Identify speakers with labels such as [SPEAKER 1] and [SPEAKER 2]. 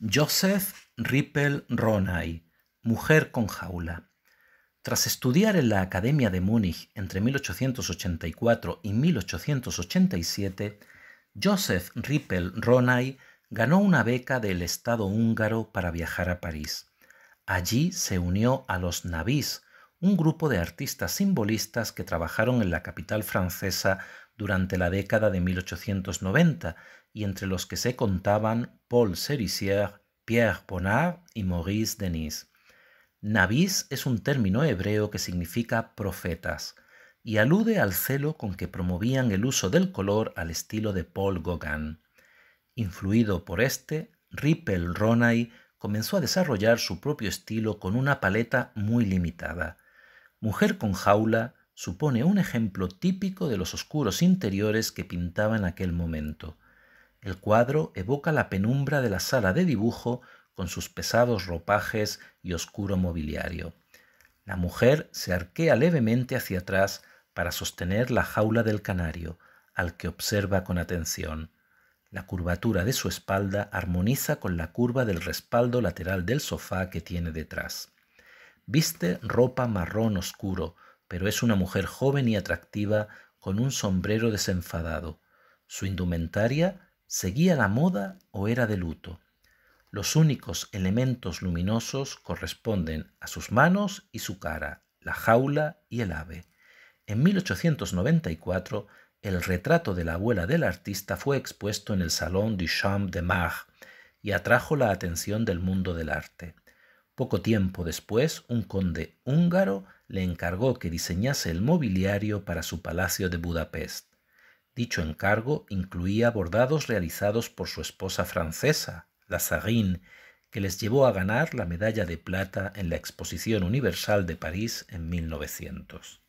[SPEAKER 1] Joseph Rippel Ronay, Mujer con jaula. Tras estudiar en la Academia de Múnich entre 1884 y 1887, Joseph Rippel Ronay ganó una beca del Estado húngaro para viajar a París. Allí se unió a los navís, un grupo de artistas simbolistas que trabajaron en la capital francesa durante la década de 1890 y entre los que se contaban Paul Cerisier, Pierre Bonnard y Maurice Denis. Navis es un término hebreo que significa profetas y alude al celo con que promovían el uso del color al estilo de Paul Gauguin. Influido por este, Ripple Ronay comenzó a desarrollar su propio estilo con una paleta muy limitada. Mujer con jaula supone un ejemplo típico de los oscuros interiores que pintaba en aquel momento. El cuadro evoca la penumbra de la sala de dibujo con sus pesados ropajes y oscuro mobiliario. La mujer se arquea levemente hacia atrás para sostener la jaula del canario, al que observa con atención. La curvatura de su espalda armoniza con la curva del respaldo lateral del sofá que tiene detrás. Viste ropa marrón oscuro, pero es una mujer joven y atractiva con un sombrero desenfadado. Su indumentaria seguía la moda o era de luto. Los únicos elementos luminosos corresponden a sus manos y su cara, la jaula y el ave. En 1894, el retrato de la abuela del artista fue expuesto en el Salón du Champ de Mars y atrajo la atención del mundo del arte. Poco tiempo después, un conde húngaro le encargó que diseñase el mobiliario para su palacio de Budapest. Dicho encargo incluía bordados realizados por su esposa francesa, la Sarine, que les llevó a ganar la medalla de plata en la Exposición Universal de París en 1900.